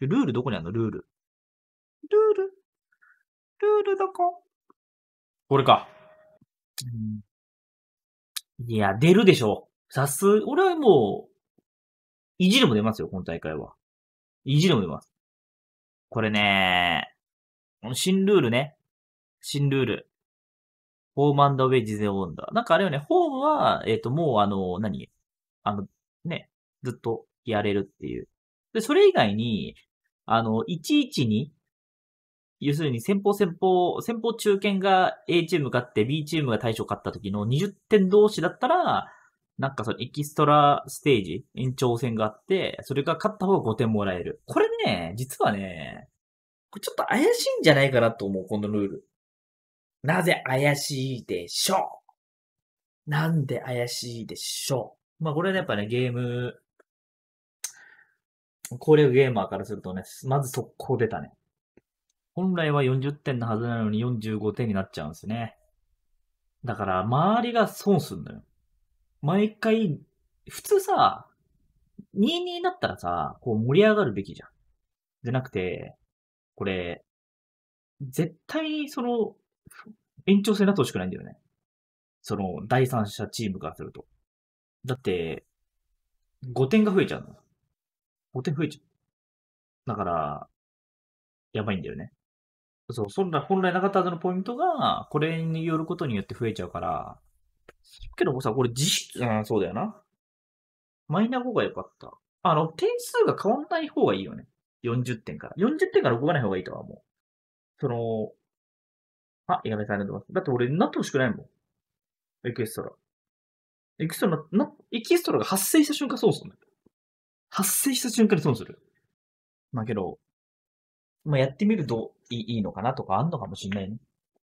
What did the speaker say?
で、ルールどこにあるのルール。ルールルールどここれか。うん、いや、出るでしょさす、俺はもう、意地でも出ますよ、今大会は。意地でも出ます。これね、新ルールね。新ルール。ホームウェイジゼオンダー。なんかあれよね、ホームは、えっ、ー、と、もうあの、何あの、ね、ずっとやれるっていう。で、それ以外に、あの、いちいちに、要するに先方先方、先方中堅が A チーム勝って B チームが大将勝った時の20点同士だったら、なんかそのエキストラステージ、延長戦があって、それが勝った方が5点もらえる。これね、実はね、これちょっと怪しいんじゃないかなと思う、このルール。なぜ怪しいでしょうなんで怪しいでしょうまあこれね、やっぱね、ゲーム攻略ゲーマーからするとね、まず速攻出たね。本来は40点のはずなのに45点になっちゃうんですね。だから、周りが損すんのよ。毎回、普通さ、22だったらさ、こう盛り上がるべきじゃん。じゃなくて、これ、絶対、その、延長戦になってほしくないんだよね。その、第三者チームからすると。だって、5点が増えちゃうの。5点増えちゃう。だから、やばいんだよね。そう、そんな本来なかったはずのポイントが、これによることによって増えちゃうから、けどさ、これ実質、うん、そうだよな。マイナー5が良かった。あの、点数が変わんない方がいいよね。40点から。40点から動かない方がいいとは思う。その、あ、やめさんありがとうございます。だって俺、なってほしくないもん。エクストラ。エクストラ、な、エキストラが発生した瞬間そうっすね。発生した瞬間に損する。まあけど、まあ、やってみるといいいいのかなとかあんのかもしれないね。